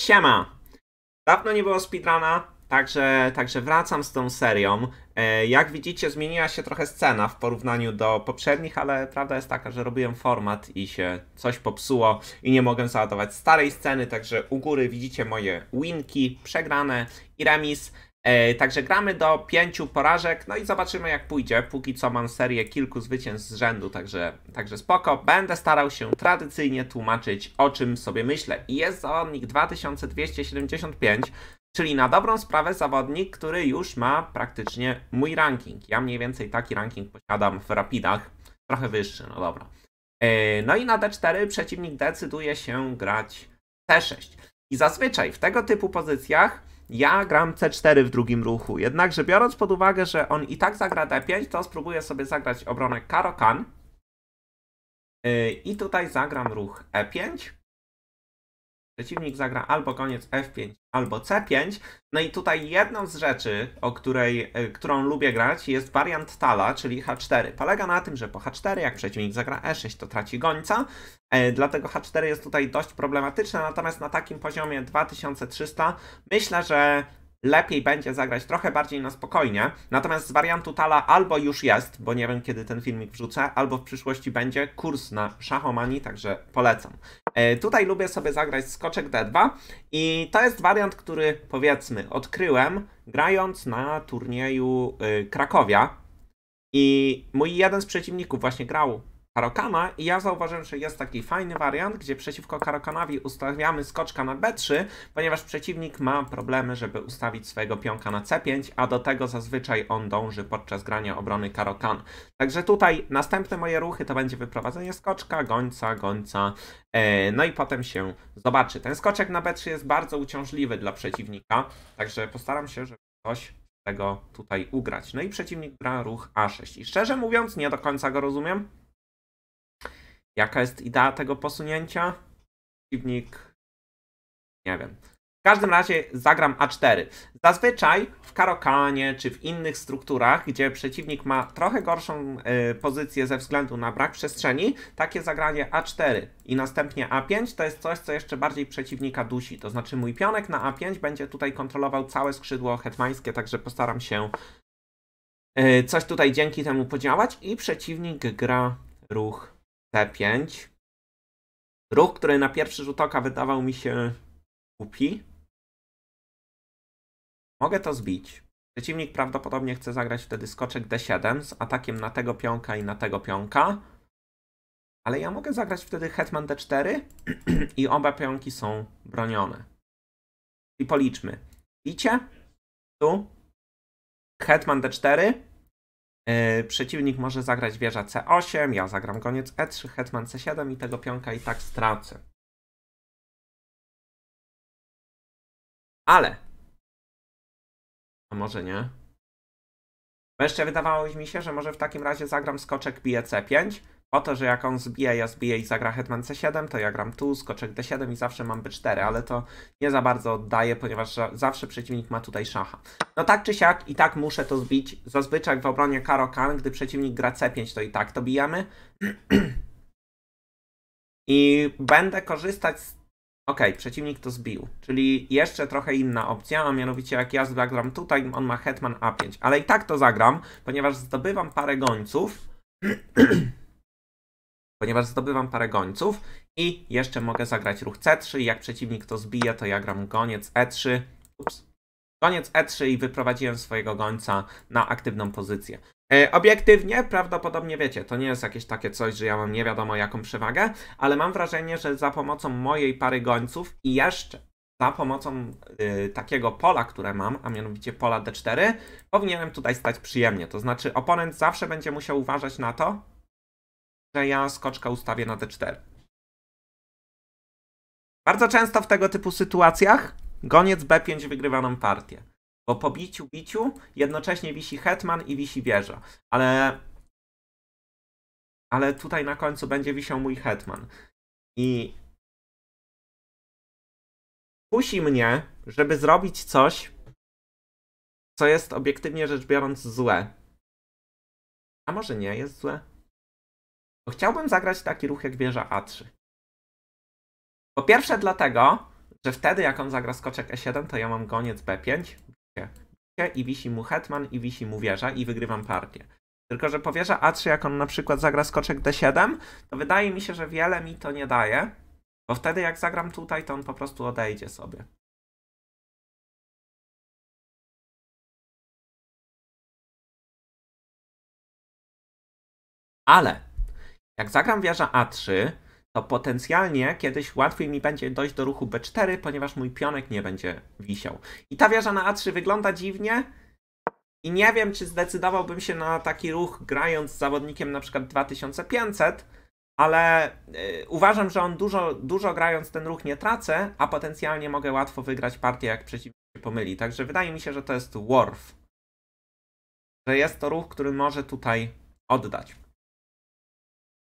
Siema! Dawno nie było speedruna, także, także wracam z tą serią. E, jak widzicie, zmieniła się trochę scena w porównaniu do poprzednich, ale prawda jest taka, że robiłem format i się coś popsuło i nie mogłem załadować starej sceny, także u góry widzicie moje winki, przegrane i remis. E, także gramy do pięciu porażek, no i zobaczymy jak pójdzie. Póki co mam serię kilku zwycięstw z rzędu, także, także spoko. Będę starał się tradycyjnie tłumaczyć o czym sobie myślę. I jest zawodnik 2275, czyli na dobrą sprawę zawodnik, który już ma praktycznie mój ranking. Ja mniej więcej taki ranking posiadam w Rapidach, trochę wyższy, no dobra. E, no i na D4 przeciwnik decyduje się grać C6. I zazwyczaj w tego typu pozycjach ja gram C4 w drugim ruchu, jednakże biorąc pod uwagę, że on i tak zagra D5, to spróbuję sobie zagrać obronę Karokan. Y, I tutaj zagram ruch E5. Przeciwnik zagra albo koniec F5, albo C5. No i tutaj jedną z rzeczy, o której, e, którą lubię grać, jest wariant tala, czyli H4. Polega na tym, że po H4, jak przeciwnik zagra E6, to traci gońca. E, dlatego H4 jest tutaj dość problematyczne, natomiast na takim poziomie 2300 myślę, że lepiej będzie zagrać trochę bardziej na spokojnie. Natomiast z wariantu Tala albo już jest, bo nie wiem kiedy ten filmik wrzucę, albo w przyszłości będzie kurs na szachomani, także polecam. E, tutaj lubię sobie zagrać skoczek D2 i to jest wariant, który powiedzmy odkryłem grając na turnieju y, Krakowia i mój jeden z przeciwników właśnie grał Karokana i ja zauważyłem, że jest taki fajny wariant, gdzie przeciwko Karokanowi ustawiamy skoczka na B3, ponieważ przeciwnik ma problemy, żeby ustawić swojego pionka na C5, a do tego zazwyczaj on dąży podczas grania obrony Karokan. Także tutaj następne moje ruchy to będzie wyprowadzenie skoczka, gońca, gońca, e, no i potem się zobaczy. Ten skoczek na B3 jest bardzo uciążliwy dla przeciwnika, także postaram się, żeby coś tego tutaj ugrać. No i przeciwnik gra ruch A6 i szczerze mówiąc nie do końca go rozumiem, Jaka jest idea tego posunięcia? Przeciwnik... Nie wiem. W każdym razie zagram A4. Zazwyczaj w Karokanie czy w innych strukturach, gdzie przeciwnik ma trochę gorszą y, pozycję ze względu na brak przestrzeni, takie zagranie A4 i następnie A5 to jest coś, co jeszcze bardziej przeciwnika dusi. To znaczy mój pionek na A5 będzie tutaj kontrolował całe skrzydło hetmańskie, także postaram się y, coś tutaj dzięki temu podziałać i przeciwnik gra ruch C5. Ruch, który na pierwszy rzut oka wydawał mi się głupi. Mogę to zbić. Przeciwnik prawdopodobnie chce zagrać wtedy skoczek D7 z atakiem na tego pionka i na tego pionka. Ale ja mogę zagrać wtedy hetman D4 i oba pionki są bronione. I policzmy. Bicie. Tu. Hetman D4 E, przeciwnik może zagrać wieża C8, ja zagram koniec E3, hetman C7 i tego pionka i tak stracę. Ale. A może nie? Bo jeszcze wydawało mi się, że może w takim razie zagram skoczek bije C5, o to, że jak on zbije, ja zbiję i zagra Hetman C7, to ja gram tu, skoczek D7 i zawsze mam B4, ale to nie za bardzo oddaję, ponieważ zawsze przeciwnik ma tutaj szacha. No tak czy siak i tak muszę to zbić. Zazwyczaj w obronie karo kan, gdy przeciwnik gra C5, to i tak to bijemy. I będę korzystać z... Okej, okay, przeciwnik to zbił, czyli jeszcze trochę inna opcja, a mianowicie jak ja zagram tutaj, on ma hetman A5, ale i tak to zagram, ponieważ zdobywam parę gońców ponieważ zdobywam parę gońców i jeszcze mogę zagrać ruch C3. Jak przeciwnik to zbije, to ja gram goniec E3. Ups. Koniec E3 i wyprowadziłem swojego gońca na aktywną pozycję. E, obiektywnie, prawdopodobnie wiecie, to nie jest jakieś takie coś, że ja mam nie wiadomo jaką przewagę, ale mam wrażenie, że za pomocą mojej pary gońców i jeszcze za pomocą y, takiego pola, które mam, a mianowicie pola D4, powinienem tutaj stać przyjemnie. To znaczy, oponent zawsze będzie musiał uważać na to, że ja skoczka ustawię na D4. Bardzo często w tego typu sytuacjach goniec B5 wygrywa nam partię. Bo po biciu, biciu jednocześnie wisi hetman i wisi wieża. Ale ale tutaj na końcu będzie wisiał mój hetman. I kusi mnie, żeby zrobić coś, co jest obiektywnie rzecz biorąc złe. A może nie jest złe? chciałbym zagrać taki ruch jak wieża A3. Po pierwsze dlatego, że wtedy jak on zagra skoczek E7, to ja mam goniec B5 i wisi mu hetman i wisi mu wieża i wygrywam partię. Tylko, że po wieża A3 jak on na przykład zagra skoczek D7, to wydaje mi się, że wiele mi to nie daje, bo wtedy jak zagram tutaj, to on po prostu odejdzie sobie. Ale jak zagram wieża A3, to potencjalnie kiedyś łatwiej mi będzie dojść do ruchu B4, ponieważ mój pionek nie będzie wisiał. I ta wieża na A3 wygląda dziwnie i nie wiem, czy zdecydowałbym się na taki ruch grając z zawodnikiem na przykład 2500, ale y, uważam, że on dużo, dużo grając ten ruch nie tracę, a potencjalnie mogę łatwo wygrać partię, jak przeciwnik się pomyli. Także wydaje mi się, że to jest Worf. Że jest to ruch, który może tutaj oddać.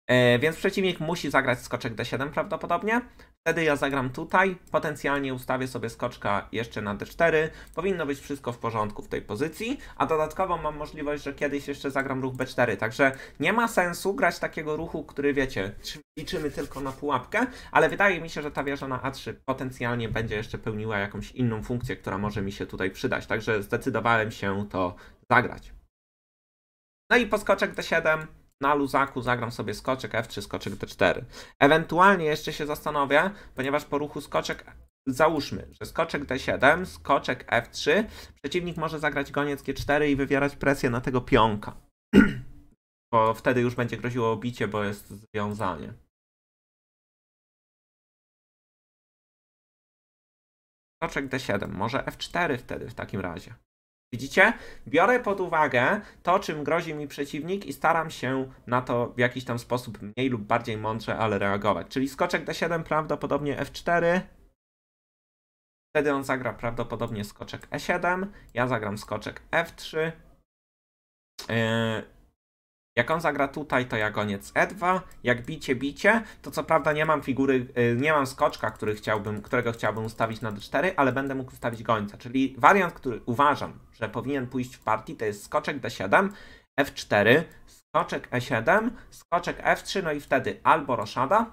E, więc przeciwnik musi zagrać skoczek d7 prawdopodobnie. Wtedy ja zagram tutaj, potencjalnie ustawię sobie skoczka jeszcze na d4. Powinno być wszystko w porządku w tej pozycji, a dodatkowo mam możliwość, że kiedyś jeszcze zagram ruch b4. Także nie ma sensu grać takiego ruchu, który wiecie, liczymy tylko na pułapkę, ale wydaje mi się, że ta wieża na a3 potencjalnie będzie jeszcze pełniła jakąś inną funkcję, która może mi się tutaj przydać. Także zdecydowałem się to zagrać. No i poskoczek d7 na luzaku zagram sobie skoczek F3, skoczek D4. Ewentualnie jeszcze się zastanowię, ponieważ po ruchu skoczek załóżmy, że skoczek D7, skoczek F3, przeciwnik może zagrać goniec G4 i wywierać presję na tego pionka. bo wtedy już będzie groziło obicie, bo jest związanie. Skoczek D7, może F4 wtedy w takim razie. Widzicie? Biorę pod uwagę to, czym grozi mi przeciwnik i staram się na to w jakiś tam sposób mniej lub bardziej mądrze, ale reagować. Czyli skoczek D7, prawdopodobnie F4. Wtedy on zagra prawdopodobnie skoczek E7. Ja zagram skoczek F3. Yy, jak on zagra tutaj, to ja goniec E2, jak bicie, bicie, to co prawda nie mam figury, y, nie mam skoczka, który chciałbym, którego chciałbym ustawić na D4, ale będę mógł ustawić gońca, czyli wariant, który uważam, że powinien pójść w partii, to jest skoczek D7, F4, skoczek E7, skoczek F3, no i wtedy albo roszada,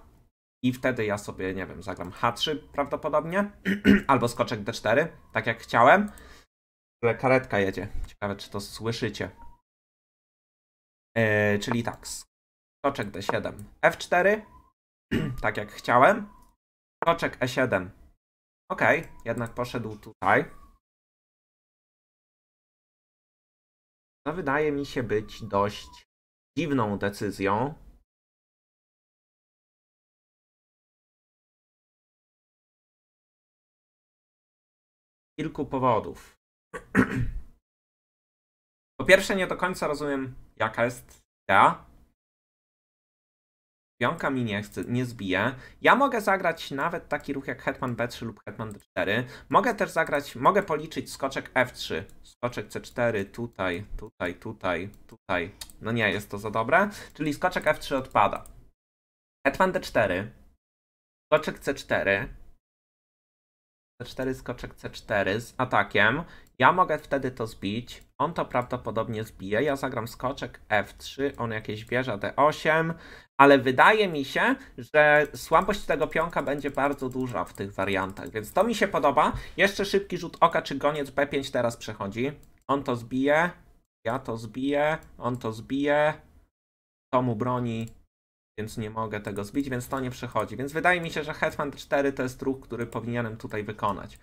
i wtedy ja sobie, nie wiem, zagram H3 prawdopodobnie, albo skoczek D4, tak jak chciałem, ale karetka jedzie, ciekawe czy to słyszycie. E, czyli tak, skoczek d7, f4, tak jak chciałem. Skoczek e7. Ok, jednak poszedł tutaj. To wydaje mi się być dość dziwną decyzją. Kilku powodów. Po pierwsze, nie do końca rozumiem jaka jest idea. Pionka mi nie, chce, nie zbije. Ja mogę zagrać nawet taki ruch jak Hetman B3 lub Hetman D4. Mogę też zagrać, mogę policzyć skoczek F3, skoczek C4, tutaj, tutaj, tutaj, tutaj. No nie, jest to za dobre. Czyli skoczek F3 odpada. Hetman D4, skoczek C4, C4, skoczek C4 z atakiem. Ja mogę wtedy to zbić. On to prawdopodobnie zbije. Ja zagram skoczek F3, on jakieś wieża D8, ale wydaje mi się, że słabość tego pionka będzie bardzo duża w tych wariantach, więc to mi się podoba. Jeszcze szybki rzut oka, czy goniec B5 teraz przechodzi. On to zbije, ja to zbiję, on to zbije, to mu broni, więc nie mogę tego zbić, więc to nie przychodzi. Więc wydaje mi się, że Hetman 4 to jest ruch, który powinienem tutaj wykonać.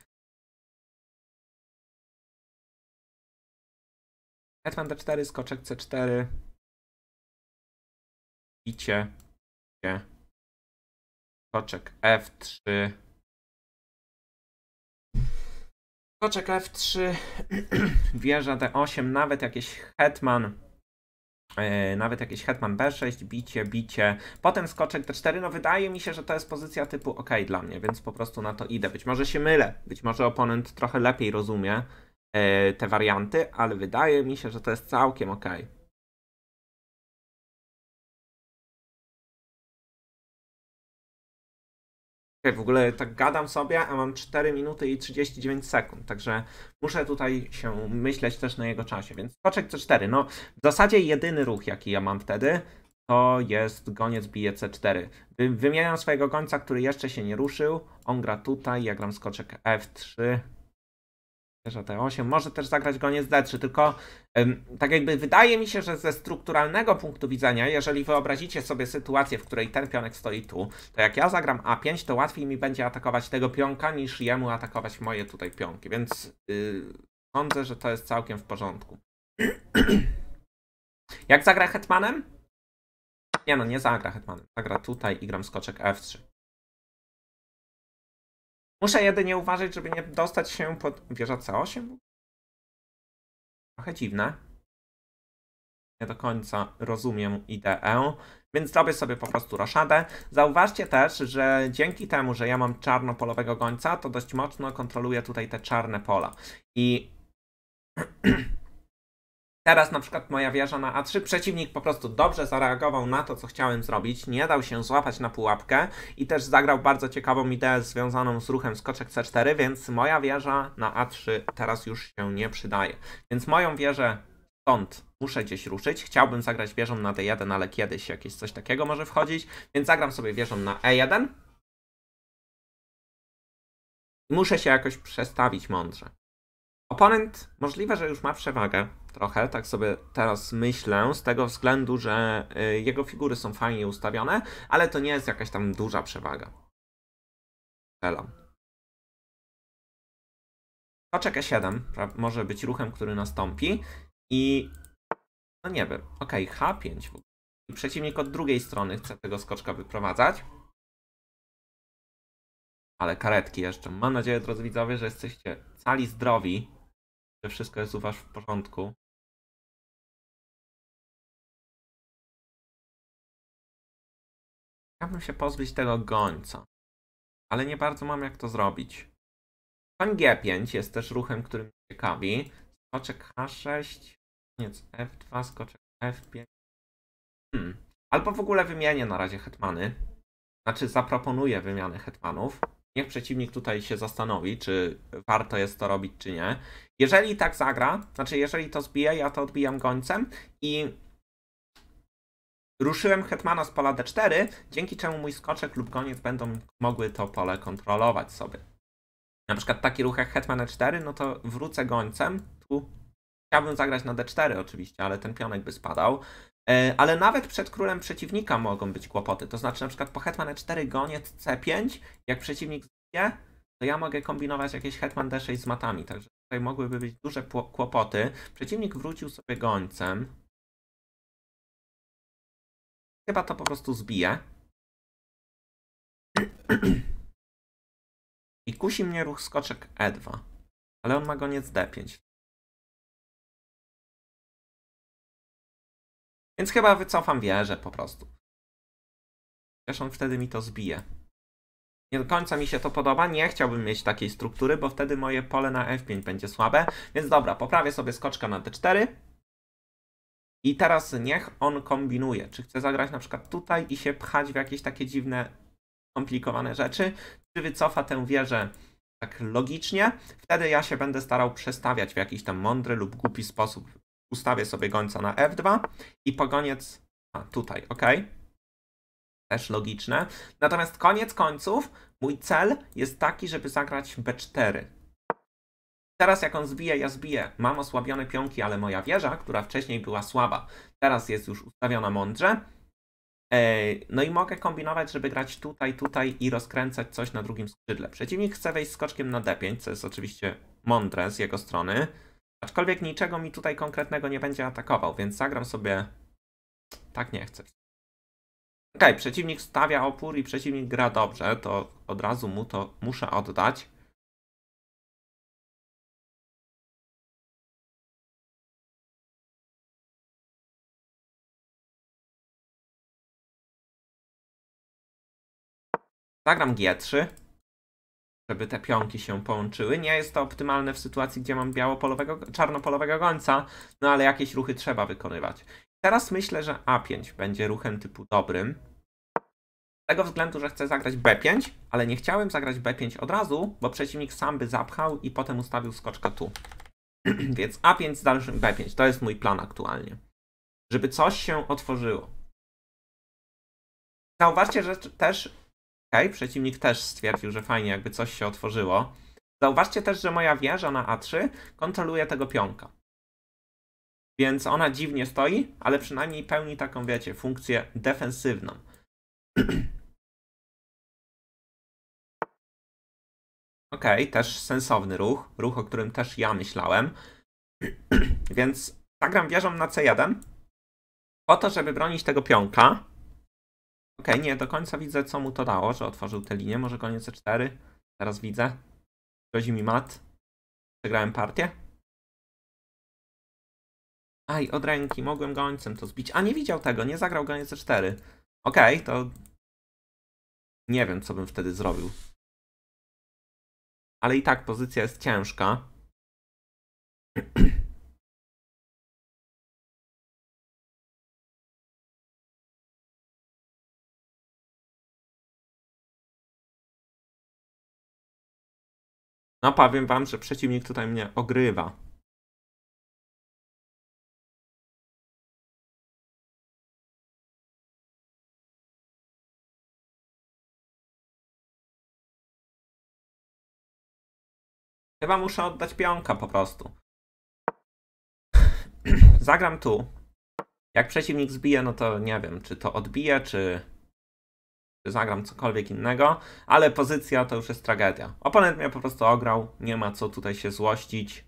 Hetman D4, skoczek C4. Bicie. Bicie. Skoczek F3. Skoczek F3. Wieża D8, nawet jakieś hetman E, nawet jakieś hetman b6, bicie, bicie, potem skoczek d4, no wydaje mi się, że to jest pozycja typu ok dla mnie, więc po prostu na to idę. Być może się mylę, być może oponent trochę lepiej rozumie e, te warianty, ale wydaje mi się, że to jest całkiem ok. w ogóle tak gadam sobie, a mam 4 minuty i 39 sekund, także muszę tutaj się myśleć też na jego czasie, więc skoczek C4, no w zasadzie jedyny ruch jaki ja mam wtedy to jest goniec bije C4. Wymieniam swojego gońca, który jeszcze się nie ruszył, on gra tutaj, ja gram skoczek F3, że T8 może też zagrać goniec D3, tylko ym, tak jakby wydaje mi się, że ze strukturalnego punktu widzenia, jeżeli wyobrazicie sobie sytuację, w której ten pionek stoi tu, to jak ja zagram A5, to łatwiej mi będzie atakować tego pionka niż jemu atakować moje tutaj pionki, więc yy, sądzę, że to jest całkiem w porządku. jak zagra hetmanem? Nie no, nie zagra hetmanem. Zagra tutaj i gram skoczek F3. Muszę jedynie uważać, żeby nie dostać się pod wieża C8. Trochę dziwne. Nie do końca rozumiem ideę, więc zrobię sobie po prostu roszadę. Zauważcie też, że dzięki temu, że ja mam czarnopolowego gońca, to dość mocno kontroluję tutaj te czarne pola. I Teraz na przykład moja wieża na A3, przeciwnik po prostu dobrze zareagował na to, co chciałem zrobić, nie dał się złapać na pułapkę i też zagrał bardzo ciekawą ideę związaną z ruchem skoczek C4, więc moja wieża na A3 teraz już się nie przydaje. Więc moją wieżę stąd muszę gdzieś ruszyć. Chciałbym zagrać wieżą na D1, ale kiedyś jakieś coś takiego może wchodzić, więc zagram sobie wieżą na E1. Muszę się jakoś przestawić mądrze. Oponent możliwe, że już ma przewagę trochę, tak sobie teraz myślę, z tego względu, że y, jego figury są fajnie ustawione, ale to nie jest jakaś tam duża przewaga. Strzelam. Koczek 7 e może być ruchem, który nastąpi i no nie wiem, okej, okay, H5 w ogóle. przeciwnik od drugiej strony chce tego skoczka wyprowadzać. Ale karetki jeszcze. Mam nadzieję, drodzy widzowie, że jesteście cali zdrowi że wszystko jest u was w porządku. Chciałbym się pozbyć tego gońca, ale nie bardzo mam jak to zrobić. Pan G5 jest też ruchem, który mnie ciekawi. Skoczek H6, koniec F2, skoczek F5. Hmm. Albo w ogóle wymienię na razie hetmany. Znaczy zaproponuję wymianę hetmanów. Niech przeciwnik tutaj się zastanowi, czy warto jest to robić, czy nie. Jeżeli tak zagra, znaczy jeżeli to zbije, ja to odbijam gońcem i ruszyłem hetmana z pola d4, dzięki czemu mój skoczek lub goniec będą mogły to pole kontrolować sobie. Na przykład taki ruch jak hetman e4, no to wrócę gońcem, tu chciałbym zagrać na d4 oczywiście, ale ten pionek by spadał. E, ale nawet przed królem przeciwnika mogą być kłopoty. To znaczy, na przykład po hetman e4 goniec c5, jak przeciwnik zbije, to ja mogę kombinować jakieś hetman d6 z matami. Także tutaj mogłyby być duże kłopoty. Przeciwnik wrócił sobie gońcem. Chyba to po prostu zbije. I kusi mnie ruch skoczek e2. Ale on ma goniec d5. Więc chyba wycofam wieżę po prostu. Chociaż on wtedy mi to zbije. Nie do końca mi się to podoba, nie chciałbym mieć takiej struktury, bo wtedy moje pole na F5 będzie słabe. Więc dobra, poprawię sobie skoczka na D4. I teraz niech on kombinuje. Czy chce zagrać na przykład tutaj i się pchać w jakieś takie dziwne, skomplikowane rzeczy? Czy wycofa tę wieżę tak logicznie? Wtedy ja się będę starał przestawiać w jakiś tam mądry lub głupi sposób Ustawię sobie gońca na F2 i po koniec, a tutaj, ok? Też logiczne. Natomiast koniec końców mój cel jest taki, żeby zagrać B4. Teraz jak on zbije, ja zbiję. Mam osłabione pionki, ale moja wieża, która wcześniej była słaba, teraz jest już ustawiona mądrze. No i mogę kombinować, żeby grać tutaj, tutaj i rozkręcać coś na drugim skrzydle. Przeciwnik chce wejść skoczkiem na D5, co jest oczywiście mądre z jego strony. Aczkolwiek niczego mi tutaj konkretnego nie będzie atakował, więc zagram sobie... Tak nie chcę. Okej, okay, przeciwnik stawia opór i przeciwnik gra dobrze, to od razu mu to muszę oddać. Zagram G3 żeby te pionki się połączyły. Nie jest to optymalne w sytuacji, gdzie mam białopolowego, czarnopolowego gońca, no ale jakieś ruchy trzeba wykonywać. Teraz myślę, że A5 będzie ruchem typu dobrym. Z tego względu, że chcę zagrać B5, ale nie chciałem zagrać B5 od razu, bo przeciwnik sam by zapchał i potem ustawił skoczkę tu. Więc A5 z dalszym B5. To jest mój plan aktualnie. Żeby coś się otworzyło. Zauważcie, że też okay, przeciwnik też stwierdził, że fajnie, jakby coś się otworzyło. Zauważcie też, że moja wieża na A3 kontroluje tego pionka. Więc ona dziwnie stoi, ale przynajmniej pełni taką, wiecie, funkcję defensywną. ok, też sensowny ruch, ruch, o którym też ja myślałem. Więc zagram wieżą na C1 po to, żeby bronić tego pionka, Okej, okay, nie do końca widzę, co mu to dało, że otworzył tę linię. Może koniec e C4. Teraz widzę. Grozi mi mat. Przegrałem partię. Aj, od ręki. Mogłem gońcem to zbić. A, nie widział tego. Nie zagrał goniec e C4. Okej, okay, to... Nie wiem, co bym wtedy zrobił. Ale i tak pozycja jest ciężka. No powiem wam, że przeciwnik tutaj mnie ogrywa. Chyba muszę oddać pionka po prostu. Zagram tu. Jak przeciwnik zbije, no to nie wiem, czy to odbije, czy zagram cokolwiek innego, ale pozycja to już jest tragedia. Oponent mnie po prostu ograł, nie ma co tutaj się złościć.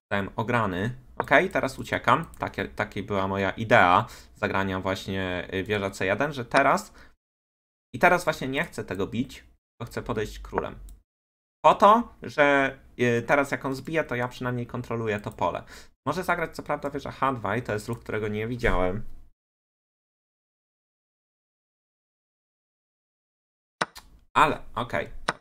Zostałem ograny. Ok, teraz uciekam. Takie, taka była moja idea zagrania właśnie y, wieża C1, że teraz... I teraz właśnie nie chcę tego bić, bo chcę podejść królem. Po to, że y, teraz jak on zbije, to ja przynajmniej kontroluję to pole. Może zagrać co prawda wieża H2 i to jest ruch, którego nie widziałem. Ale, okej. Okay.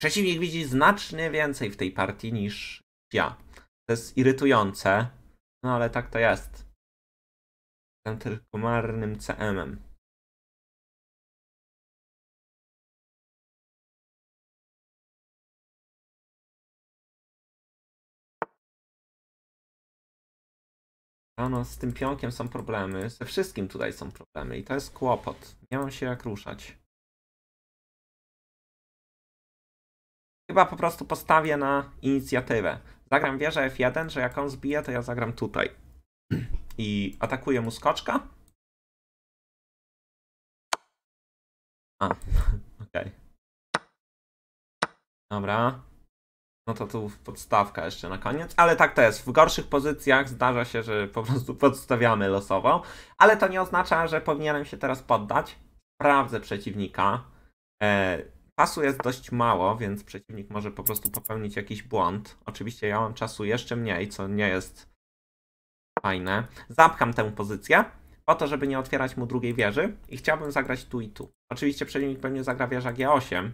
Przeciwnik widzi znacznie więcej w tej partii niż ja. To jest irytujące, no ale tak to jest. Jestem tylko marnym CM-em. No, no, z tym pionkiem są problemy, ze wszystkim tutaj są problemy i to jest kłopot. Nie mam się jak ruszać. Chyba po prostu postawię na inicjatywę. Zagram wieżę F1, że jak on zbije, to ja zagram tutaj. I atakuję mu skoczka. A, okej. Okay. Dobra. No to tu podstawka jeszcze na koniec, ale tak to jest. W gorszych pozycjach zdarza się, że po prostu podstawiamy losowo, ale to nie oznacza, że powinienem się teraz poddać. Sprawdzę przeciwnika. E, czasu jest dość mało, więc przeciwnik może po prostu popełnić jakiś błąd. Oczywiście ja mam czasu jeszcze mniej, co nie jest fajne. Zapcham tę pozycję po to, żeby nie otwierać mu drugiej wieży i chciałbym zagrać tu i tu. Oczywiście przeciwnik pewnie zagra wieża G8,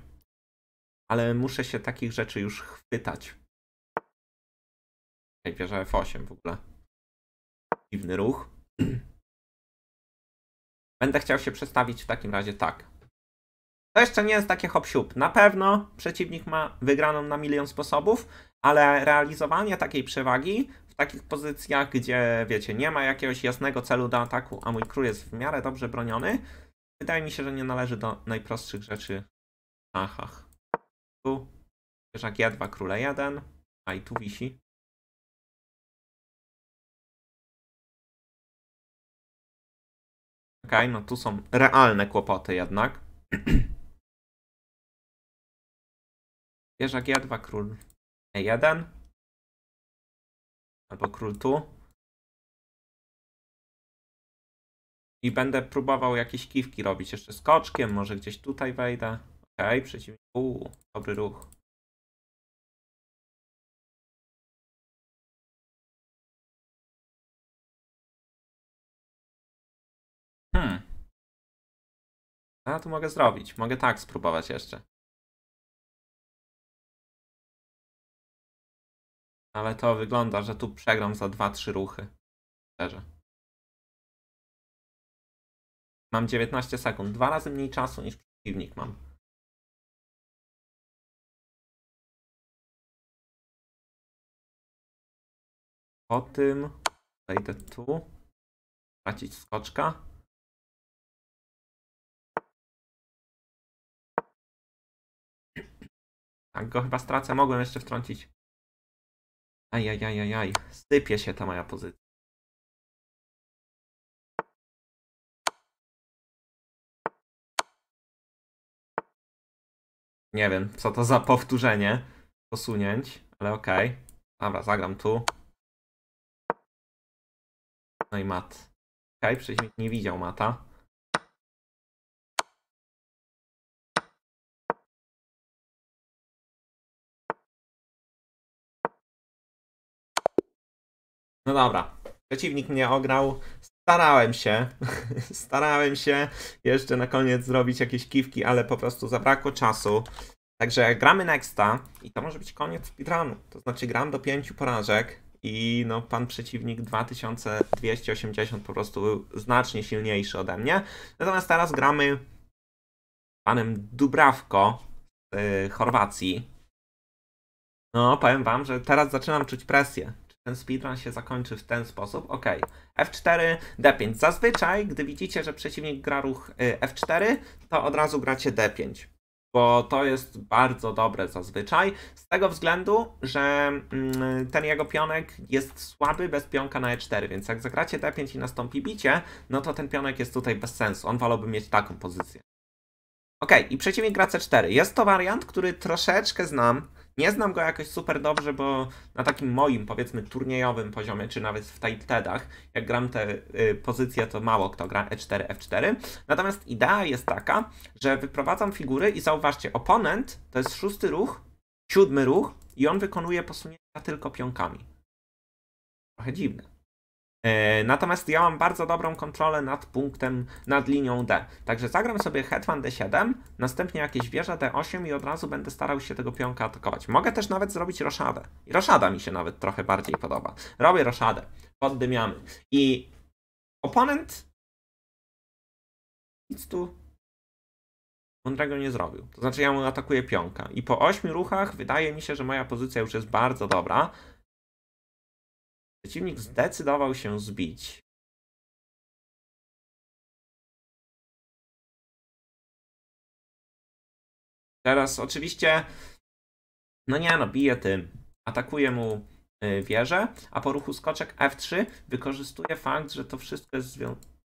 ale muszę się takich rzeczy już chwytać. Ej, bierze F8 w ogóle. Dziwny ruch. Będę chciał się przestawić w takim razie tak. To jeszcze nie jest takie hop -siup. Na pewno przeciwnik ma wygraną na milion sposobów, ale realizowanie takiej przewagi w takich pozycjach, gdzie wiecie, nie ma jakiegoś jasnego celu do ataku, a mój król jest w miarę dobrze broniony, wydaje mi się, że nie należy do najprostszych rzeczy w szachach. Tu. Wieżak J2, króla 1. A i tu wisi. Okej, okay, no tu są realne kłopoty jednak. Wieżak J2, król E1. Albo król tu. I będę próbował jakieś kiwki robić jeszcze skoczkiem, może gdzieś tutaj wejdę. Okej, przeciwnik. Uuu, dobry ruch. Hmm. A tu mogę zrobić? Mogę tak spróbować jeszcze. Ale to wygląda, że tu przegram za 2-3 ruchy. Szczerze. Mam 19 sekund. Dwa razy mniej czasu niż przeciwnik mam. o tym. Zejdę tu. Tracić skoczka. Tak go chyba stracę. Mogłem jeszcze wtrącić. Ajajajajaj. Sypie się ta moja pozycja. Nie wiem, co to za powtórzenie posunięć, ale okej. Okay. Dobra, zagram tu. No i mat. Kaj, przeciwnik nie widział mata. No dobra. Przeciwnik mnie ograł. Starałem się. Starałem się jeszcze na koniec zrobić jakieś kiwki, ale po prostu zabrakło czasu. Także gramy Nexta i to może być koniec speedrunu. To znaczy gram do pięciu porażek i no, pan przeciwnik 2280 po prostu był znacznie silniejszy ode mnie. Natomiast teraz gramy panem Dubrawko z y, Chorwacji. No, powiem wam, że teraz zaczynam czuć presję. Czy ten speedrun się zakończy w ten sposób? Ok. F4, D5. Zazwyczaj, gdy widzicie, że przeciwnik gra ruch y, F4, to od razu gracie D5 bo to jest bardzo dobre zazwyczaj, z tego względu, że mm, ten jego pionek jest słaby bez pionka na e4, więc jak zagracie d5 i nastąpi bicie, no to ten pionek jest tutaj bez sensu, on wolałby mieć taką pozycję. Ok, i przeciwnik gra c4. Jest to wariant, który troszeczkę znam, nie znam go jakoś super dobrze, bo na takim moim, powiedzmy, turniejowym poziomie, czy nawet w Titanach, jak gram te y, pozycje, to mało kto gra E4, F4. Natomiast idea jest taka, że wyprowadzam figury i zauważcie, oponent to jest szósty ruch, siódmy ruch i on wykonuje posunięcia tylko pionkami. Trochę dziwne. E, natomiast ja mam bardzo dobrą kontrolę nad punktem, nad linią D. Także zagram sobie hetman D7, następnie jakieś wieża D8 i od razu będę starał się tego pionka atakować. Mogę też nawet zrobić roszadę. I roszada mi się nawet trochę bardziej podoba. Robię roszadę, poddymiamy. I oponent nic tu mądrego nie zrobił. To znaczy ja mu atakuję pionka. I po ośmiu ruchach wydaje mi się, że moja pozycja już jest bardzo dobra. Przeciwnik zdecydował się zbić. Teraz oczywiście, no nie no, bije tym. Atakuje mu y, wieżę, a po ruchu skoczek F3 wykorzystuje fakt, że to wszystko jest związane.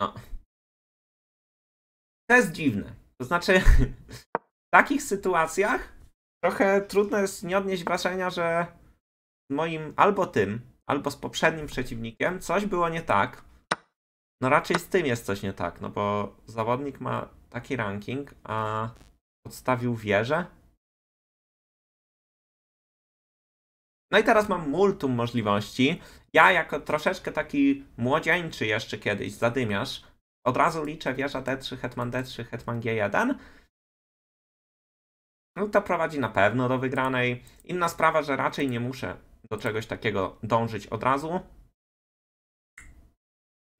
No, to jest dziwne. To znaczy, w takich sytuacjach trochę trudno jest nie odnieść wrażenia, że z moim albo tym, albo z poprzednim przeciwnikiem coś było nie tak. No raczej z tym jest coś nie tak, no bo zawodnik ma taki ranking, a podstawił wieżę. No i teraz mam multum możliwości. Ja jako troszeczkę taki młodzieńczy jeszcze kiedyś, zadymiarz, od razu liczę wieża D3, hetman D3, hetman G1. No to prowadzi na pewno do wygranej. Inna sprawa, że raczej nie muszę do czegoś takiego dążyć od razu.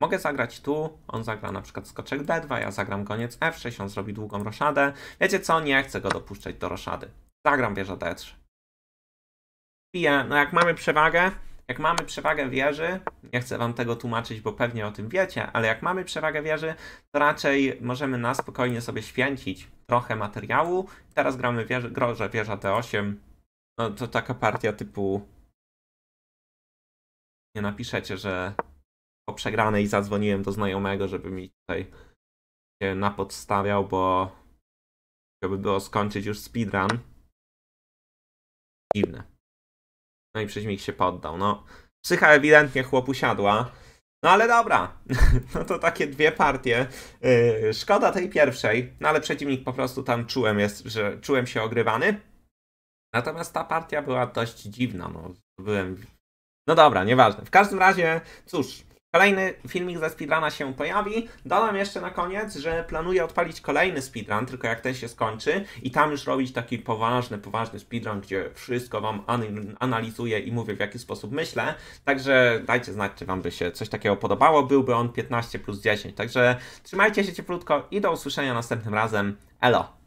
Mogę zagrać tu, on zagra na przykład skoczek D2, ja zagram koniec F6, on zrobi długą roszadę. Wiecie co, nie chcę go dopuszczać do roszady. Zagram wieża D3. Piję, no jak mamy przewagę, jak mamy przewagę wieży, nie chcę wam tego tłumaczyć, bo pewnie o tym wiecie, ale jak mamy przewagę wieży, to raczej możemy na spokojnie sobie święcić trochę materiału. Teraz gramy wieży, groże wieża D8. No to taka partia typu nie napiszecie, że po przegranej zadzwoniłem do znajomego, żeby mi tutaj się napodstawiał, bo chciałby było skończyć już speedrun. Dziwne. No i Przeźmik się poddał. No, psycha ewidentnie chłopu siadła. No ale dobra, no to takie dwie partie. Yy, szkoda tej pierwszej, no ale przeciwnik po prostu tam czułem, jest, że czułem się ogrywany. Natomiast ta partia była dość dziwna, no byłem... No dobra, nieważne. W każdym razie, cóż, Kolejny filmik ze speedruna się pojawi. Dodam jeszcze na koniec, że planuję odpalić kolejny speedrun, tylko jak ten się skończy i tam już robić taki poważny, poważny speedrun, gdzie wszystko Wam analizuję i mówię w jaki sposób myślę. Także dajcie znać, czy Wam by się coś takiego podobało. Byłby on 15 plus 10. Także trzymajcie się cieplutko i do usłyszenia następnym razem. Elo!